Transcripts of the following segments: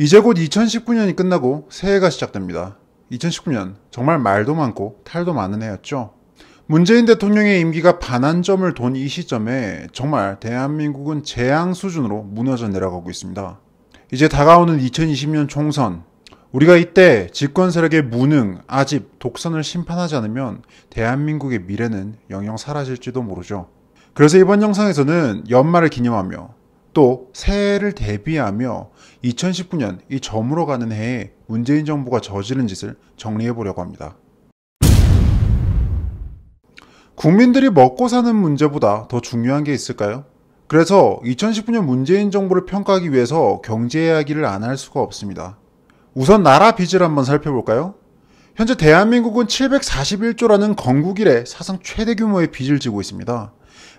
이제 곧 2019년이 끝나고 새해가 시작됩니다. 2019년 정말 말도 많고 탈도 많은 해였죠. 문재인 대통령의 임기가 반환점을 돈 이 시점에 정말 대한민국은 재앙 수준으로 무너져 내려가고 있습니다. 이제 다가오는 2020년 총선, 우리가 이때 집권 세력의 무능, 아집, 독선을 심판하지 않으면 대한민국의 미래는 영영 사라질지도 모르죠. 그래서 이번 영상에서는 연말을 기념하며 또 새해를 대비하며 2019년 이 점으로 가는 해에 문재인 정부가 저지른 짓을 정리해 보려고 합니다. 국민들이 먹고 사는 문제보다 더 중요한 게 있을까요? 그래서 2019년 문재인 정부를 평가하기 위해서 경제 이야기를 안 할 수가 없습니다. 우선 나라 빚을 한번 살펴볼까요? 현재 대한민국은 741조라는 건국 이래 사상 최대 규모의 빚을 지고 있습니다.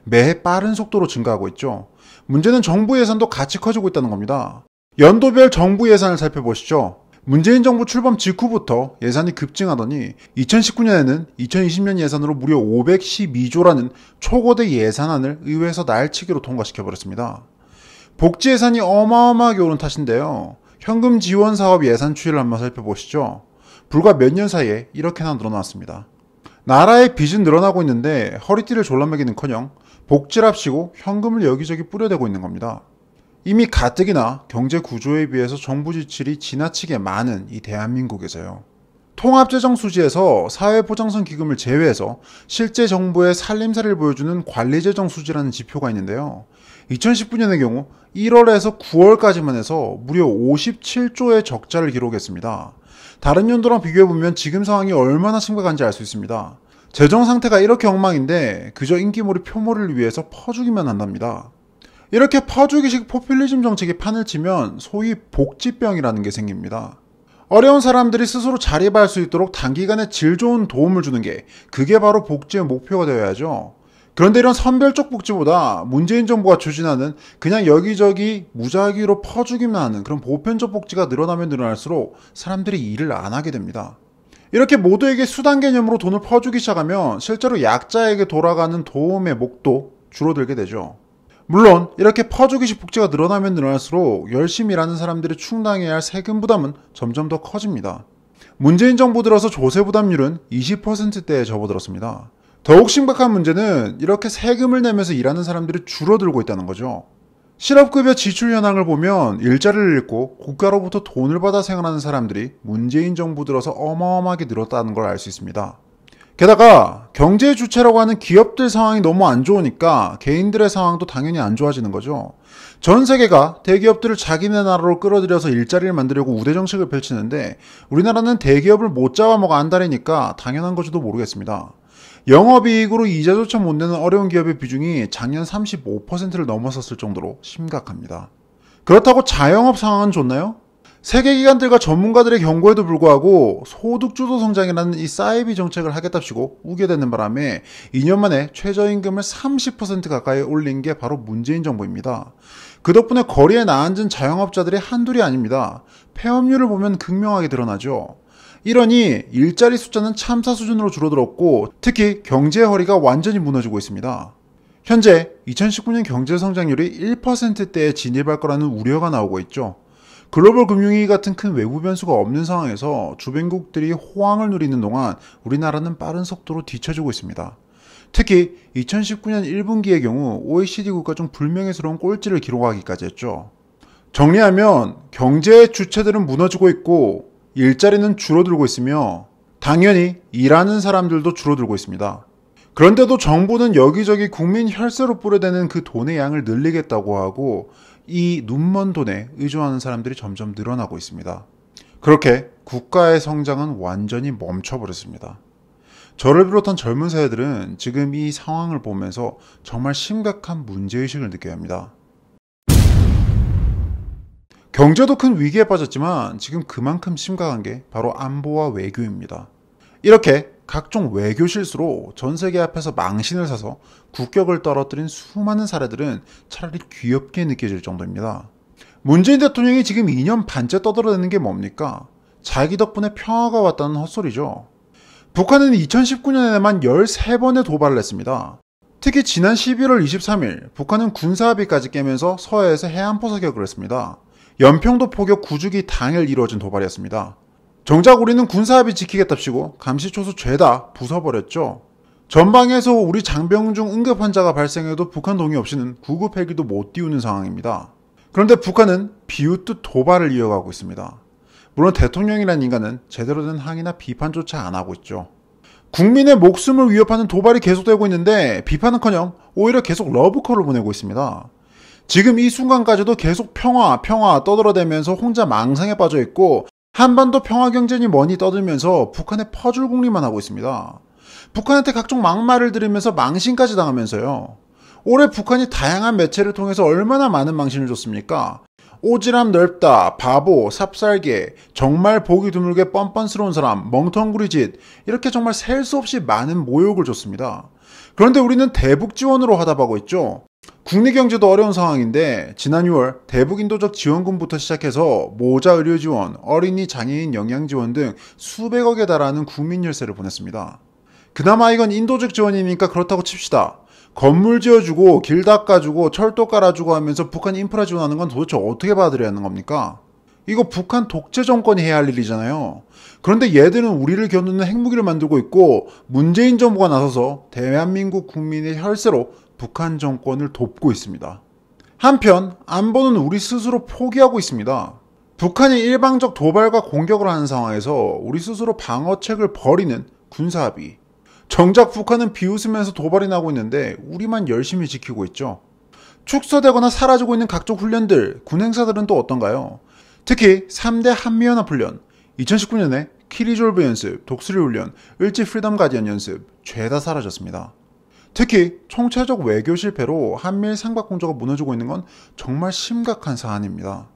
매해 빠른 속도로 증가하고 있죠. 문제는 정부 예산도 같이 커지고 있다는 겁니다. 연도별 정부 예산을 살펴보시죠. 문재인 정부 출범 직후부터 예산이 급증하더니 2019년에는 2020년 예산으로 무려 512조라는 초거대 예산안을 의회에서 날치기로 통과시켜버렸습니다. 복지 예산이 어마어마하게 오른 탓인데요. 현금 지원 사업 예산 추이를 한번 살펴보시죠. 불과 몇 년 사이에 이렇게나 늘어났습니다. 나라의 빚은 늘어나고 있는데 허리띠를 졸라매기는커녕 복지랍시고 현금을 여기저기 뿌려대고 있는 겁니다. 이미 가뜩이나 경제 구조에 비해서 정부 지출이 지나치게 많은 이 대한민국에서요. 통합재정 수지에서 사회보장성 기금을 제외해서 실제 정부의 살림살이를 보여주는 관리재정 수지라는 지표가 있는데요. 2019년의 경우 1월에서 9월까지만 해서 무려 57조의 적자를 기록했습니다. 다른 연도랑 비교해보면 지금 상황이 얼마나 심각한지 알 수 있습니다. 재정 상태가 이렇게 엉망인데 그저 인기몰이 표모를 위해서 퍼주기만 한답니다. 이렇게 퍼주기식 포퓰리즘 정책이 판을 치면 소위 복지병이라는 게 생깁니다. 어려운 사람들이 스스로 자립할 수 있도록 단기간에 질 좋은 도움을 주는 게 그게 바로 복지의 목표가 되어야죠. 그런데 이런 선별적 복지보다 문재인 정부가 추진하는 그냥 여기저기 무작위로 퍼주기만 하는 그런 보편적 복지가 늘어나면 늘어날수록 사람들이 일을 안 하게 됩니다. 이렇게 모두에게 수단 개념으로 돈을 퍼주기 시작하면 실제로 약자에게 돌아가는 도움의 목도 줄어들게 되죠. 물론 이렇게 퍼주기식 복지가 늘어나면 늘어날수록 열심히 일하는 사람들이 충당해야 할 세금 부담은 점점 더 커집니다. 문재인 정부 들어서 조세 부담률은 20%대에 접어들었습니다. 더욱 심각한 문제는 이렇게 세금을 내면서 일하는 사람들이 줄어들고 있다는 거죠. 실업급여 지출 현황을 보면 일자리를 잃고 국가로부터 돈을 받아 생활하는 사람들이 문재인 정부 들어서 어마어마하게 늘었다는 걸 알 수 있습니다. 게다가 경제의 주체라고 하는 기업들 상황이 너무 안 좋으니까 개인들의 상황도 당연히 안 좋아지는 거죠. 전 세계가 대기업들을 자기네 나라로 끌어들여서 일자리를 만들려고 우대 정책을 펼치는데 우리나라는 대기업을 못 잡아먹어 안달이니까 당연한 거지도 모르겠습니다. 영업이익으로 이자조차 못 내는 어려운 기업의 비중이 작년 35%를 넘어섰을 정도로 심각합니다. 그렇다고 자영업 상황은 좋나요? 세계기관들과 전문가들의 경고에도 불구하고 소득주도 성장이라는 이 사이비 정책을 하겠답시고 우겨대는 바람에 2년 만에 최저임금을 30% 가까이 올린 게 바로 문재인 정부입니다. 그 덕분에 거리에 나앉은 자영업자들이 한둘이 아닙니다. 폐업률을 보면 극명하게 드러나죠. 이러니 일자리 숫자는 참사 수준으로 줄어들었고 특히 경제 허리가 완전히 무너지고 있습니다. 현재 2019년 경제 성장률이 1%대에 진입할 거라는 우려가 나오고 있죠. 글로벌 금융위기 같은 큰 외부 변수가 없는 상황에서 주변국들이 호황을 누리는 동안 우리나라는 빠른 속도로 뒤처지고 있습니다. 특히 2019년 1분기의 경우 OECD 국가 중 불명예스러운 꼴찌를 기록하기까지 했죠. 정리하면 경제의 주체들은 무너지고 있고 일자리는 줄어들고 있으며 당연히 일하는 사람들도 줄어들고 있습니다. 그런데도 정부는 여기저기 국민 혈세로 뿌려대는 그 돈의 양을 늘리겠다고 하고 이 눈먼 돈에 의존하는 사람들이 점점 늘어나고 있습니다. 그렇게 국가의 성장은 완전히 멈춰버렸습니다. 저를 비롯한 젊은 세대들은 지금 이 상황을 보면서 정말 심각한 문제의식을 느껴야 합니다. 경제도 큰 위기에 빠졌지만 지금 그만큼 심각한 게 바로 안보와 외교입니다. 이렇게 각종 외교 실수로 전 세계 앞에서 망신을 사서 국격을 떨어뜨린 수많은 사례들은 차라리 귀엽게 느껴질 정도입니다. 문재인 대통령이 지금 2년 반째 떠들어대는 게 뭡니까? 자기 덕분에 평화가 왔다는 헛소리죠. 북한은 2019년에만 13번의 도발을 했습니다. 특히 지난 11월 23일 북한은 군사합의까지 깨면서 서해에서 해안포 사격을 했습니다. 연평도 포격 9주기 당일 이루어진 도발이었습니다. 정작 우리는 군사합의 지키겠답시고 감시초소 죄다 부숴버렸죠. 전방에서 우리 장병 중 응급 환자가 발생해도 북한 동의 없이는 구급 헬기도 못 띄우는 상황입니다. 그런데 북한은 비웃듯 도발을 이어가고 있습니다. 물론 대통령이란 인간은 제대로 된 항의나 비판조차 안 하고 있죠. 국민의 목숨을 위협하는 도발이 계속되고 있는데 비판은커녕 오히려 계속 러브콜을 보내고 있습니다. 지금 이 순간까지도 계속 평화, 평화 떠들어대면서 혼자 망상에 빠져 있고 한반도 평화 경쟁이 뭐니 떠들면서 북한에 퍼줄 공리만 하고 있습니다. 북한한테 각종 막말을 들으면서 망신까지 당하면서요. 올해 북한이 다양한 매체를 통해서 얼마나 많은 망신을 줬습니까? 오지랖 넓다, 바보, 삽살개, 정말 보기 드물게 뻔뻔스러운 사람, 멍텅구리 짓, 이렇게 정말 셀 수 없이 많은 모욕을 줬습니다. 그런데 우리는 대북 지원으로 화답하고 있죠. 국내 경제도 어려운 상황인데 지난 6월 대북인도적 지원금부터 시작해서 모자 의료 지원, 어린이 장애인 영양 지원 등 수백억에 달하는 국민 열세를 보냈습니다. 그나마 이건 인도적 지원이니까 그렇다고 칩시다. 건물 지어주고 길 닦아주고 철도 깔아주고 하면서 북한 인프라 지원하는 건 도대체 어떻게 받아들여야 하는 겁니까? 이거 북한 독재 정권이 해야 할 일이잖아요. 그런데 얘들은 우리를 겨누는 핵무기를 만들고 있고 문재인 정부가 나서서 대한민국 국민의 혈세로 북한 정권을 돕고 있습니다. 한편 안보는 우리 스스로 포기하고 있습니다. 북한이 일방적 도발과 공격을 하는 상황에서 우리 스스로 방어책을 버리는 군사합의. 정작 북한은 비웃으면서 도발이 나고 있는데 우리만 열심히 지키고 있죠. 축소되거나 사라지고 있는 각종 훈련들, 군행사들은 또 어떤가요? 특히 3대 한미연합훈련, 2019년에 키리졸브 연습, 독수리 훈련, 을지 프리덤 가디언 연습 죄다 사라졌습니다. 특히 총체적 외교 실패로 한미일 상박 공조가 무너지고 있는 건 정말 심각한 사안입니다.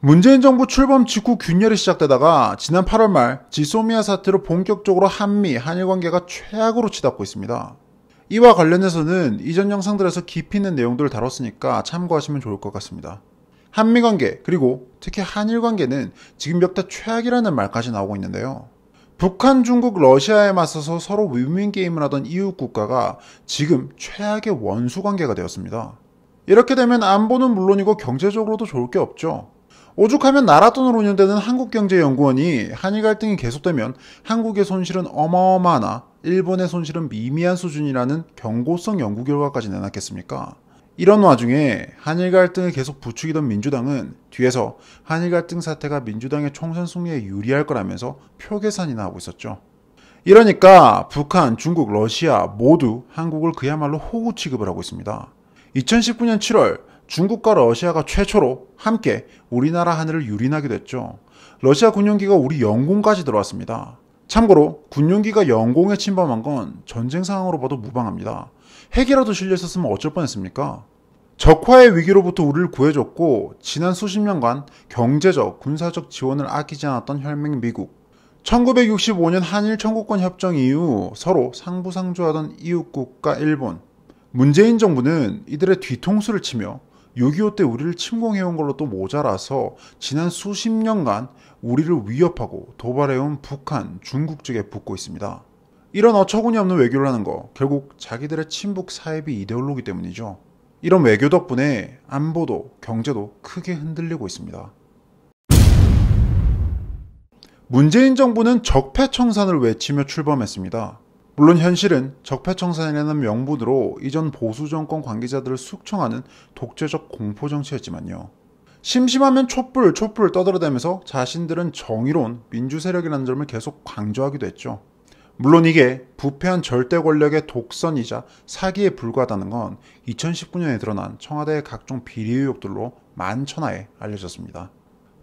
문재인 정부 출범 직후 균열이 시작되다가 지난 8월 말 지소미아 사태로 본격적으로 한미, 한일 관계가 최악으로 치닫고 있습니다. 이와 관련해서는 이전 영상들에서 깊이 있는 내용들을 다뤘으니까 참고하시면 좋을 것 같습니다. 한미 관계, 그리고 특히 한일 관계는 지금 역대 최악이라는 말까지 나오고 있는데요. 북한, 중국, 러시아에 맞서서 서로 윈윈 게임을 하던 이웃 국가가 지금 최악의 원수 관계가 되었습니다. 이렇게 되면 안보는 물론이고 경제적으로도 좋을 게 없죠. 오죽하면 나라 돈으로 운영되는 한국경제연구원이 한일 갈등이 계속되면 한국의 손실은 어마어마하나 일본의 손실은 미미한 수준이라는 경고성 연구 결과까지 내놨겠습니까? 이런 와중에 한일 갈등을 계속 부추기던 민주당은 뒤에서 한일 갈등 사태가 민주당의 총선 승리에 유리할 거라면서 표계산이나 하고 있었죠. 이러니까 북한, 중국, 러시아 모두 한국을 그야말로 호구 취급을 하고 있습니다. 2019년 7월 중국과 러시아가 최초로 함께 우리나라 하늘을 유린하게 됐죠. 러시아 군용기가 우리 영공까지 들어왔습니다. 참고로 군용기가 영공에 침범한 건 전쟁 상황으로 봐도 무방합니다. 핵이라도 실려 있었으면 어쩔 뻔했습니까? 적화의 위기로부터 우리를 구해줬고 지난 수십 년간 경제적, 군사적 지원을 아끼지 않았던 혈맹 미국. 1965년 한일 청구권 협정 이후 서로 상부상조하던 이웃국과 일본. 문재인 정부는 이들의 뒤통수를 치며 6.25 때 우리를 침공해온 걸로 또 모자라서 지난 수십 년간 우리를 위협하고 도발해온 북한, 중국 쪽에 붙고 있습니다. 이런 어처구니없는 외교를 하는 거 결국 자기들의 친북 사회비 이데올로기 때문이죠. 이런 외교 덕분에 안보도 경제도 크게 흔들리고 있습니다. 문재인 정부는 적폐청산을 외치며 출범했습니다. 물론 현실은 적폐청산이라는 명분으로 이전 보수 정권 관계자들을 숙청하는 독재적 공포 정치였지만요. 심심하면 촛불 촛불 떠들어대면서 자신들은 정의로운 민주 세력이라는 점을 계속 강조하기도 했죠. 물론 이게 부패한 절대 권력의 독선이자 사기에 불과하다는 건 2019년에 드러난 청와대의 각종 비리 의혹들로 만천하에 알려졌습니다.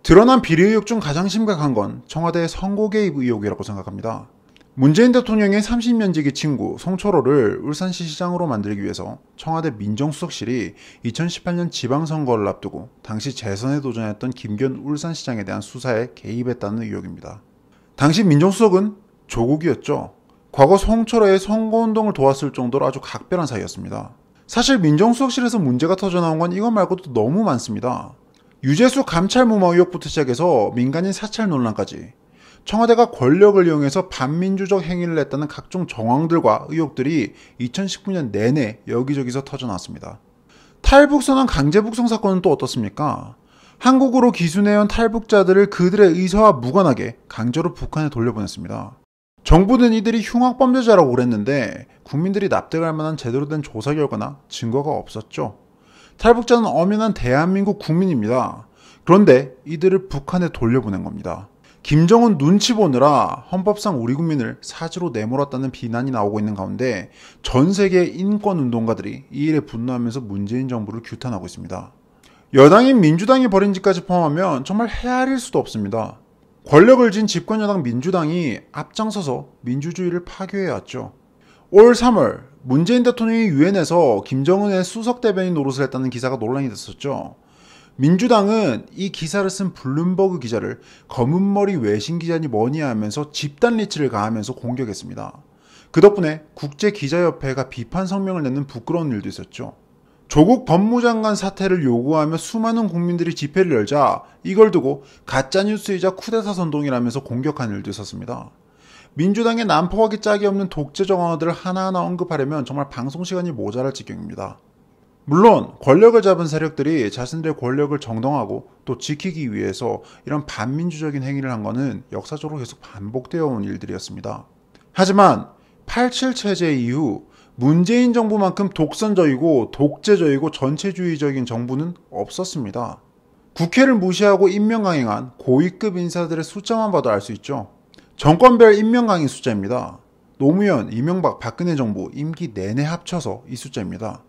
드러난 비리 의혹 중 가장 심각한 건 청와대의 선거 개입 의혹이라고 생각합니다. 문재인 대통령의 30년지기 친구 송철호를 울산시 시장으로 만들기 위해서 청와대 민정수석실이 2018년 지방선거를 앞두고 당시 재선에 도전했던 김견 울산시장에 대한 수사에 개입했다는 의혹입니다. 당시 민정수석은 조국이었죠. 과거 성철의 호 선거운동을 도왔을 정도로 아주 각별한 사이였습니다. 사실 민정수석실에서 문제가 터져나온 건 이것 말고도 너무 많습니다. 유재수 감찰 무마 의혹부터 시작해서 민간인 사찰 논란까지 청와대가 권력을 이용해서 반민주적 행위를 했다는 각종 정황들과 의혹들이 2019년 내내 여기저기서 터져나왔습니다. 탈북선언 강제북송 사건은 또 어떻습니까? 한국으로 기순해온 탈북자들을 그들의 의사와 무관하게 강제로 북한에 돌려보냈습니다. 정부는 이들이 흉악범죄자라고 그랬는데 국민들이 납득할 만한 제대로 된 조사 결과나 증거가 없었죠. 탈북자는 엄연한 대한민국 국민입니다. 그런데 이들을 북한에 돌려보낸 겁니다. 김정은 눈치 보느라 헌법상 우리 국민을 사지로 내몰았다는 비난이 나오고 있는 가운데 전 세계 인권 운동가들이 이 일에 분노하면서 문재인 정부를 규탄하고 있습니다. 여당인 민주당이 버린 짓까지 포함하면 정말 헤아릴 수도 없습니다. 권력을 쥔 집권여당 민주당이 앞장서서 민주주의를 파괴해왔죠. 올 3월 문재인 대통령이 유엔에서 김정은의 수석 대변인 노릇을 했다는 기사가 논란이 됐었죠. 민주당은 이 기사를 쓴 블룸버그 기자를 검은머리 외신 기자니 뭐니 하면서 집단 리치를 가하면서 공격했습니다. 그 덕분에 국제기자협회가 비판 성명을 내는 부끄러운 일도 있었죠. 조국 법무장관 사퇴를 요구하며 수많은 국민들이 집회를 열자 이걸 두고 가짜뉴스이자 쿠데타 선동이라면서 공격한 일도 있었습니다. 민주당의 난폭하기 짝이 없는 독재 정황들을 하나하나 언급하려면 정말 방송 시간이 모자랄 지경입니다. 물론 권력을 잡은 세력들이 자신들의 권력을 정당하고 또 지키기 위해서 이런 반민주적인 행위를 한 것은 역사적으로 계속 반복되어 온 일들이었습니다. 하지만 87 체제 이후 문재인 정부만큼 독선적이고 독재적이고 전체주의적인 정부는 없었습니다. 국회를 무시하고 임명 강행한 고위급 인사들의 숫자만 봐도 알 수 있죠. 정권별 임명 강행 숫자입니다. 노무현, 이명박, 박근혜 정부 임기 내내 합쳐서 이 숫자입니다.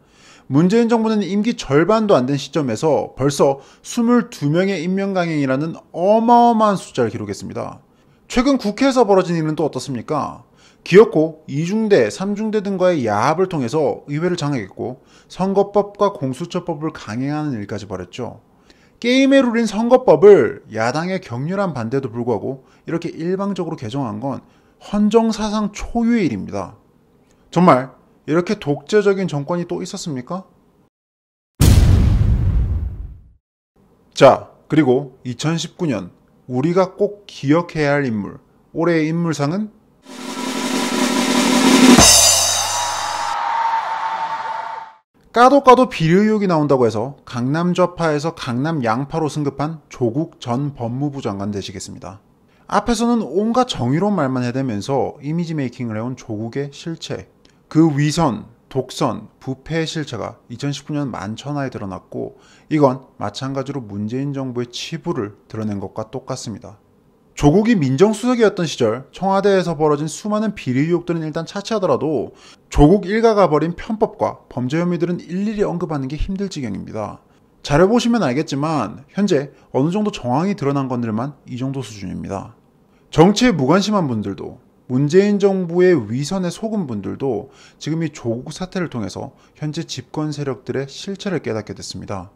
문재인 정부는 임기 절반도 안 된 시점에서 벌써 22명의 임명 강행이라는 어마어마한 숫자를 기록했습니다. 최근 국회에서 벌어진 일은 또 어떻습니까? 기어코 2중대, 3중대 등과의 야합을 통해서 의회를 장악했고 선거법과 공수처법을 강행하는 일까지 벌였죠. 게임에 룰인 선거법을 야당의 격렬한 반대도 불구하고 이렇게 일방적으로 개정한 건 헌정 사상 초유의 일입니다. 정말 이렇게 독재적인 정권이 또 있었습니까? 자, 그리고 2019년 우리가 꼭 기억해야 할 인물, 올해의 인물상은 까도 까도 비리의혹이 나온다고 해서 강남 좌파에서 강남 양파로 승급한 조국 전 법무부 장관 되시겠습니다. 앞에서는 온갖 정의로운 말만 해대면서 이미지 메이킹을 해온 조국의 실체, 그 위선, 독선, 부패의 실체가 2019년 만천하에 드러났고 이건 마찬가지로 문재인 정부의 치부를 드러낸 것과 똑같습니다. 조국이 민정수석이었던 시절 청와대에서 벌어진 수많은 비리 의혹들은 일단 차치하더라도 조국 일가가 벌인 편법과 범죄 혐의들은 일일이 언급하는 게 힘들 지경입니다. 자료 보시면 알겠지만 현재 어느 정도 정황이 드러난 것들만이 정도 수준입니다. 정치에 무관심한 분들도 문재인 정부의 위선에 속은 분들도 지금 이 조국 사태를 통해서 현재 집권 세력들의 실체를 깨닫게 됐습니다.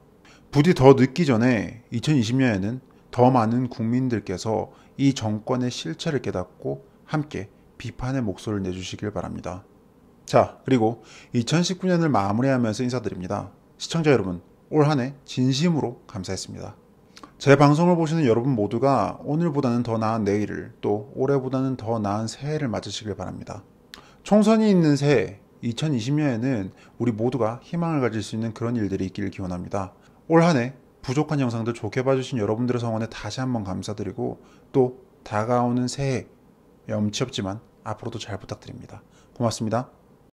부디 더 늦기 전에 2020년에는 더 많은 국민들께서 이 정권의 실체를 깨닫고 함께 비판의 목소리를 내주시길 바랍니다. 자, 그리고 2019년을 마무리하면서 인사드립니다. 시청자 여러분, 올 한 해 진심으로 감사했습니다. 제 방송을 보시는 여러분 모두가 오늘보다는 더 나은 내일을 또 올해보다는 더 나은 새해를 맞으시길 바랍니다. 총선이 있는 새해 2020년에는 우리 모두가 희망을 가질 수 있는 그런 일들이 있기를 기원합니다. 올한해 부족한 영상들 좋게 봐주신 여러분들의 성원에 다시 한번 감사드리고 또 다가오는 새해 염치 없지만 앞으로도 잘 부탁드립니다. 고맙습니다.